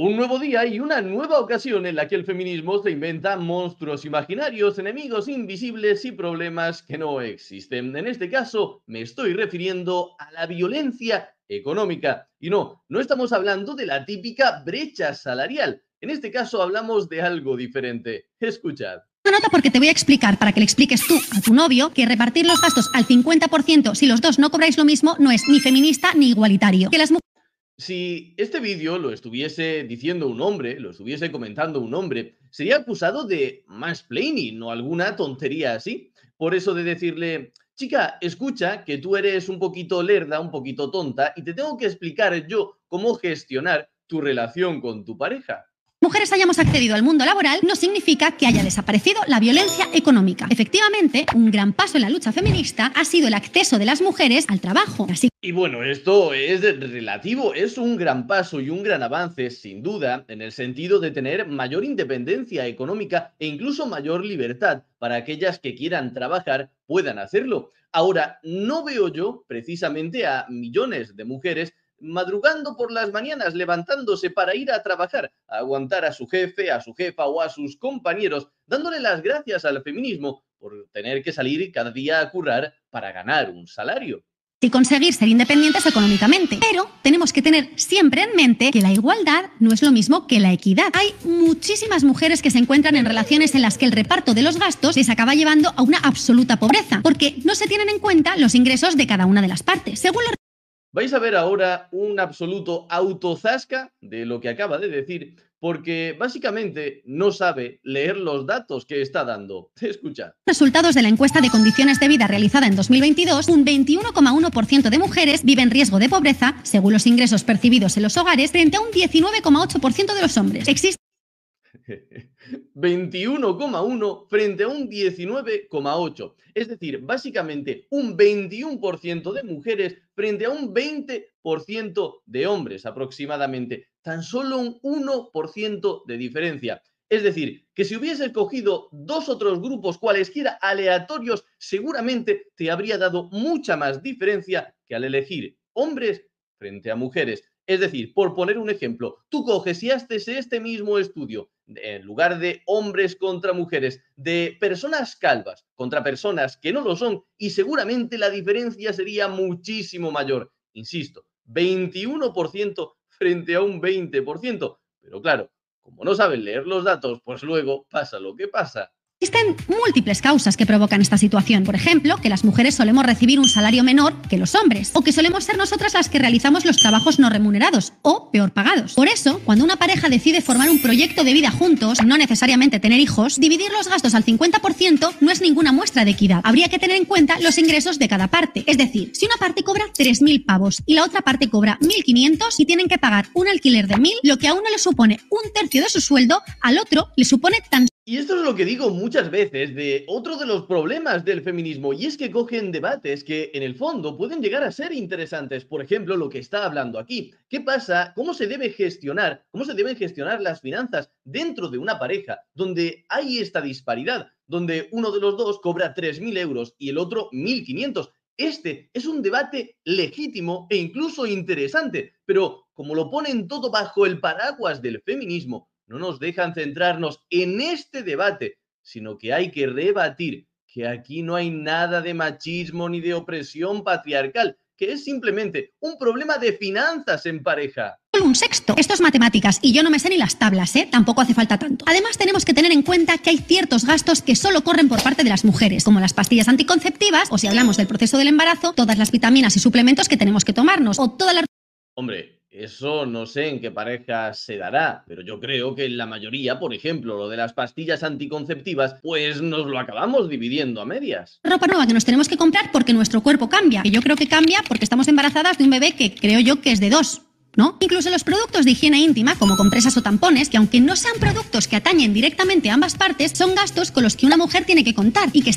Un nuevo día y una nueva ocasión en la que el feminismo se inventa monstruos imaginarios, enemigos invisibles y problemas que no existen. En este caso me estoy refiriendo a la violencia económica. Y no, no estamos hablando de la típica brecha salarial. En este caso hablamos de algo diferente. Escuchad nota porque te voy a explicar, para que le expliques tú a tu novio, que repartir los gastos al 50% si los dos no cobráis lo mismo no es ni feminista ni igualitario. Que las si este vídeo lo estuviese diciendo un hombre, lo estuviese comentando un hombre, sería acusado de mansplaining o alguna tontería así. Por eso de decirle, chica, escucha que tú eres un poquito lerda, un poquito tonta, y te tengo que explicar yo cómo gestionar tu relación con tu pareja mujeres hayamos accedido al mundo laboral no significa que haya desaparecido la violencia económica. Efectivamente, un gran paso en la lucha feminista ha sido el acceso de las mujeres al trabajo. Y bueno, esto es relativo, es un gran paso y un gran avance, sin duda, en el sentido de tener mayor independencia económica e incluso mayor libertad para aquellas que quieran trabajar puedan hacerlo. Ahora, no veo yo precisamente a millones de mujeres madrugando por las mañanas, levantándose para ir a trabajar, a aguantar a su jefe, a su jefa o a sus compañeros, dándole las gracias al feminismo por tener que salir cada día a currar para ganar un salario y conseguir ser independientes económicamente. Pero tenemos que tener siempre en mente que la igualdad no es lo mismo que la equidad. Hay muchísimas mujeres que se encuentran en relaciones en las que el reparto de los gastos les acaba llevando a una absoluta pobreza, porque no se tienen en cuenta los ingresos de cada una de las partes. Según Vais a ver ahora un absoluto autozasca de lo que acaba de decir, porque básicamente no sabe leer los datos que está dando. Escucha. Resultados de la encuesta de condiciones de vida realizada en 2022, un 21,1% de mujeres vive en riesgo de pobreza, según los ingresos percibidos en los hogares, frente a un 19,8% de los hombres. Existe 21,1 frente a un 19,8. Es decir, básicamente un 21% de mujeres frente a un 20% de hombres aproximadamente. Tan solo un 1% de diferencia. Es decir, que si hubiese escogido dos otros grupos cualesquiera aleatorios, seguramente te habría dado mucha más diferencia que al elegir hombres frente a mujeres. Es decir, por poner un ejemplo, tú coges y haces este mismo estudio en lugar de hombres contra mujeres, de personas calvas contra personas que no lo son, y seguramente la diferencia sería muchísimo mayor. Insisto, 21% frente a un 20%. Pero claro, como no saben leer los datos, pues luego pasa lo que pasa. Existen múltiples causas que provocan esta situación. Por ejemplo, que las mujeres solemos recibir un salario menor que los hombres, o que solemos ser nosotras las que realizamos los trabajos no remunerados o peor pagados. Por eso, cuando una pareja decide formar un proyecto de vida juntos, no necesariamente tener hijos, dividir los gastos al 50% no es ninguna muestra de equidad. Habría que tener en cuenta los ingresos de cada parte. Es decir, si una parte cobra 3.000 pavos y la otra parte cobra 1.500 y tienen que pagar un alquiler de 1.000, lo que a uno le supone un tercio de su sueldo, al otro le supone tan y esto es lo que digo muchas veces de otro de los problemas del feminismo, y es que cogen debates que en el fondo pueden llegar a ser interesantes. Por ejemplo, lo que está hablando aquí. ¿Qué pasa? ¿Cómo se debe gestionar? ¿Cómo se deben gestionar las finanzas dentro de una pareja donde hay esta disparidad, donde uno de los dos cobra 3.000 euros y el otro 1.500? Este es un debate legítimo e incluso interesante, pero como lo ponen todo bajo el paraguas del feminismo, no nos dejan centrarnos en este debate, sino que hay que rebatir que aquí no hay nada de machismo ni de opresión patriarcal, que es simplemente un problema de finanzas en pareja. Un sexto. Esto es matemáticas y yo no me sé ni las tablas, ¿eh? Tampoco hace falta tanto. Además, tenemos que tener en cuenta que hay ciertos gastos que solo corren por parte de las mujeres, como las pastillas anticonceptivas o si hablamos del proceso del embarazo, todas las vitaminas y suplementos que tenemos que tomarnos o todas las... Hombre, eso no sé en qué pareja se dará, pero yo creo que en la mayoría, por ejemplo, lo de las pastillas anticonceptivas, pues nos lo acabamos dividiendo a medias. Ropa nueva que nos tenemos que comprar porque nuestro cuerpo cambia. Y yo creo que cambia porque estamos embarazadas de un bebé que creo yo que es de dos. ¿No? Incluso los productos de higiene íntima, como compresas o tampones, que aunque no sean productos que atañen directamente a ambas partes, son gastos con los que una mujer tiene que contar y que...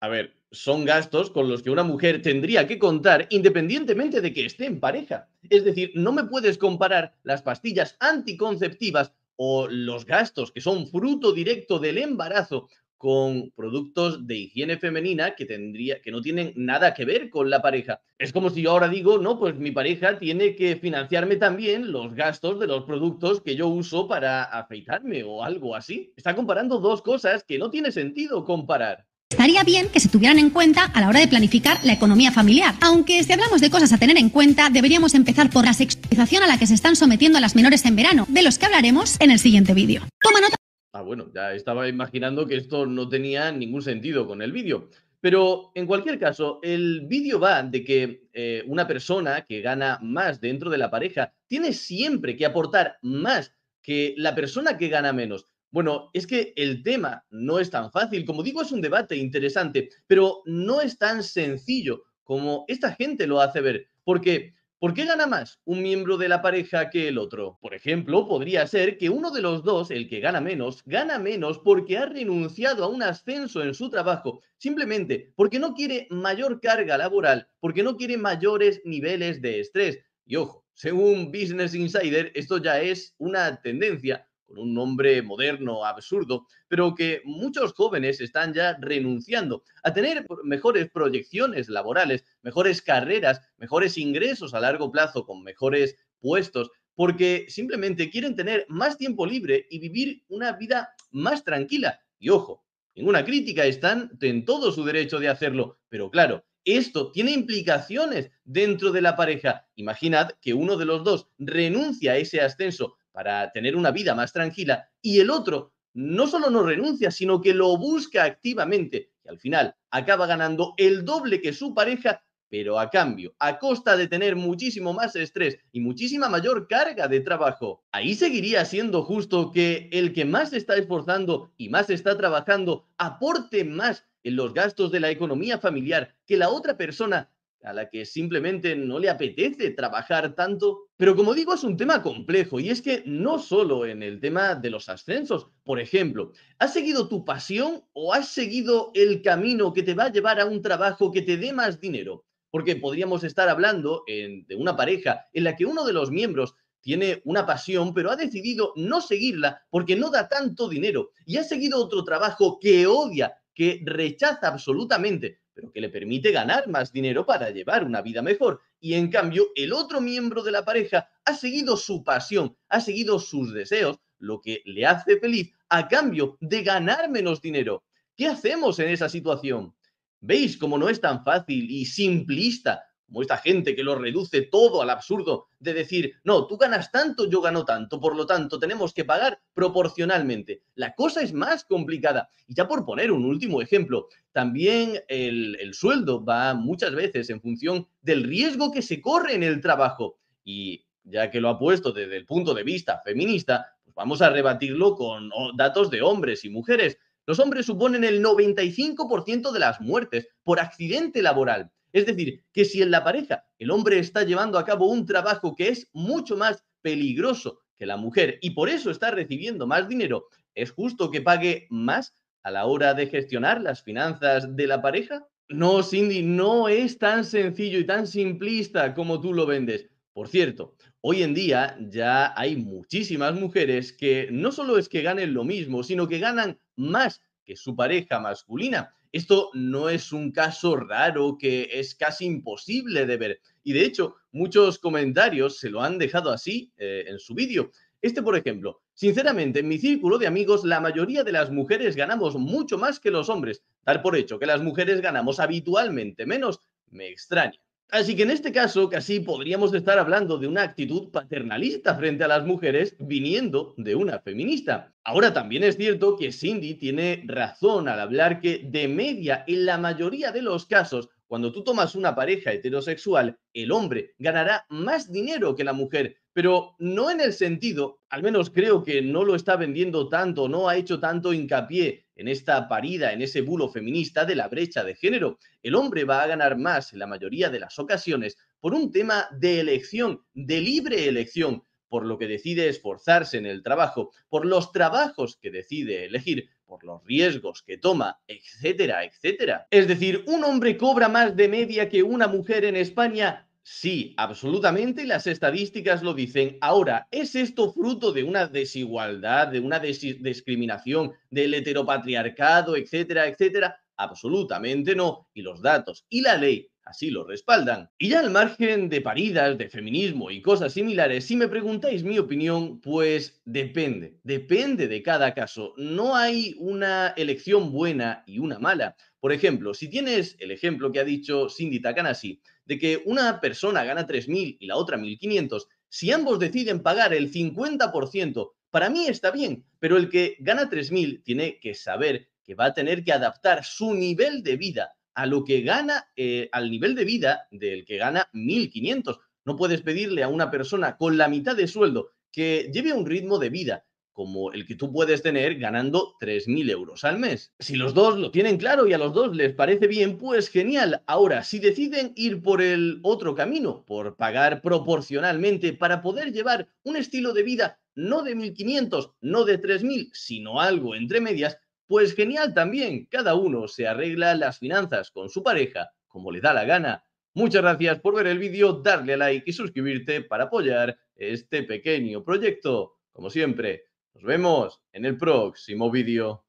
A ver, son gastos con los que una mujer tendría que contar independientemente de que esté en pareja. Es decir, no me puedes comparar las pastillas anticonceptivas o los gastos que son fruto directo del embarazo con productos de higiene femenina que tendría que no tienen nada que ver con la pareja. Es como si yo ahora digo, no, pues mi pareja tiene que financiarme también los gastos de los productos que yo uso para afeitarme o algo así. Está comparando dos cosas que no tiene sentido comparar. Estaría bien que se tuvieran en cuenta a la hora de planificar la economía familiar. Aunque si hablamos de cosas a tener en cuenta, deberíamos empezar por la sexualización a la que se están sometiendo a las menores en verano, de los que hablaremos en el siguiente vídeo. Toma nota. Ah, bueno, ya estaba imaginando que esto no tenía ningún sentido con el vídeo. Pero en cualquier caso, el vídeo va de que eh, una persona que gana más dentro de la pareja tiene siempre que aportar más que la persona que gana menos. Bueno, es que el tema no es tan fácil. Como digo, es un debate interesante, pero no es tan sencillo como esta gente lo hace ver. Porque ¿Por qué gana más un miembro de la pareja que el otro? Por ejemplo, podría ser que uno de los dos, el que gana menos, gana menos porque ha renunciado a un ascenso en su trabajo, simplemente porque no quiere mayor carga laboral, porque no quiere mayores niveles de estrés. Y ojo, según Business Insider, esto ya es una tendencia, con un nombre moderno, absurdo, pero que muchos jóvenes están ya renunciando a tener mejores proyecciones laborales, mejores carreras, mejores ingresos a largo plazo, con mejores puestos, porque simplemente quieren tener más tiempo libre y vivir una vida más tranquila. Y ojo, ninguna crítica, están en todo su derecho de hacerlo, pero claro, esto tiene implicaciones dentro de la pareja. Imaginad que uno de los dos renuncia a ese ascenso para tener una vida más tranquila, y el otro no solo no renuncia, sino que lo busca activamente, y al final acaba ganando el doble que su pareja, pero a cambio, a costa de tener muchísimo más estrés y muchísima mayor carga de trabajo. Ahí seguiría siendo justo que el que más está esforzando y más está trabajando aporte más en los gastos de la economía familiar que la otra persona a la que simplemente no le apetece trabajar tanto. Pero como digo, es un tema complejo y es que no solo en el tema de los ascensos, por ejemplo, ¿has seguido tu pasión o has seguido el camino que te va a llevar a un trabajo que te dé más dinero? Porque podríamos estar hablando de una pareja en la que uno de los miembros tiene una pasión, pero ha decidido no seguirla porque no da tanto dinero y ha seguido otro trabajo que odia, que rechaza absolutamente, pero que le permite ganar más dinero para llevar una vida mejor. Y en cambio, el otro miembro de la pareja ha seguido su pasión, ha seguido sus deseos, lo que le hace feliz a cambio de ganar menos dinero. ¿Qué hacemos en esa situación? ¿Veis cómo no es tan fácil y simplista como esta gente que lo reduce todo al absurdo de decir, no, tú ganas tanto, yo gano tanto, por lo tanto tenemos que pagar proporcionalmente. La cosa es más complicada. Y ya por poner un último ejemplo, también el, sueldo va muchas veces en función del riesgo que se corre en el trabajo. Y ya que lo ha puesto desde el punto de vista feminista, pues vamos a rebatirlo con datos de hombres y mujeres. Los hombres suponen el 95% de las muertes por accidente laboral es decir, que si en la pareja el hombre está llevando a cabo un trabajo que es mucho más peligroso que la mujer y por eso está recibiendo más dinero, ¿es justo que pague más a la hora de gestionar las finanzas de la pareja? No, Cindy, no es tan sencillo y tan simplista como tú lo vendes. Por cierto, hoy en día ya hay muchísimas mujeres que no solo es que ganen lo mismo, sino que ganan más que su pareja masculina. Esto no es un caso raro que es casi imposible de ver. Y de hecho, muchos comentarios se lo han dejado así eh, en su vídeo. Este, por ejemplo, sinceramente, en mi círculo de amigos, la mayoría de las mujeres ganamos mucho más que los hombres. tal por hecho que las mujeres ganamos habitualmente menos me extraña. Así que en este caso casi podríamos estar hablando de una actitud paternalista frente a las mujeres viniendo de una feminista. Ahora también es cierto que Cindy tiene razón al hablar que de media en la mayoría de los casos, cuando tú tomas una pareja heterosexual, el hombre ganará más dinero que la mujer, pero no en el sentido, al menos creo que no lo está vendiendo tanto, no ha hecho tanto hincapié en esta parida, en ese bulo feminista de la brecha de género. El hombre va a ganar más en la mayoría de las ocasiones por un tema de elección, de libre elección, por lo que decide esforzarse en el trabajo, por los trabajos que decide elegir, por los riesgos que toma, etcétera, etcétera. Es decir, un hombre cobra más de media que una mujer en España Sí, absolutamente, las estadísticas lo dicen. Ahora, ¿es esto fruto de una desigualdad, de una discriminación, del heteropatriarcado, etcétera, etcétera? Absolutamente no. Y los datos y la ley así lo respaldan. Y ya al margen de paridas, de feminismo y cosas similares, si me preguntáis mi opinión, pues depende, depende de cada caso. No hay una elección buena y una mala. Por ejemplo, si tienes el ejemplo que ha dicho Cindy Takanasi, de que una persona gana 3.000 y la otra 1.500, si ambos deciden pagar el 50%, para mí está bien, pero el que gana 3.000 tiene que saber que va a tener que adaptar su nivel de vida a lo que gana, eh, al nivel de vida del que gana 1.500. No puedes pedirle a una persona con la mitad de sueldo que lleve un ritmo de vida como el que tú puedes tener ganando 3.000 euros al mes. Si los dos lo tienen claro y a los dos les parece bien, pues genial. Ahora, si deciden ir por el otro camino, por pagar proporcionalmente para poder llevar un estilo de vida no de 1.500, no de 3.000, sino algo entre medias, pues genial también, cada uno se arregla las finanzas con su pareja como le da la gana. Muchas gracias por ver el vídeo, darle a like y suscribirte para apoyar este pequeño proyecto. Como siempre, nos vemos en el próximo vídeo.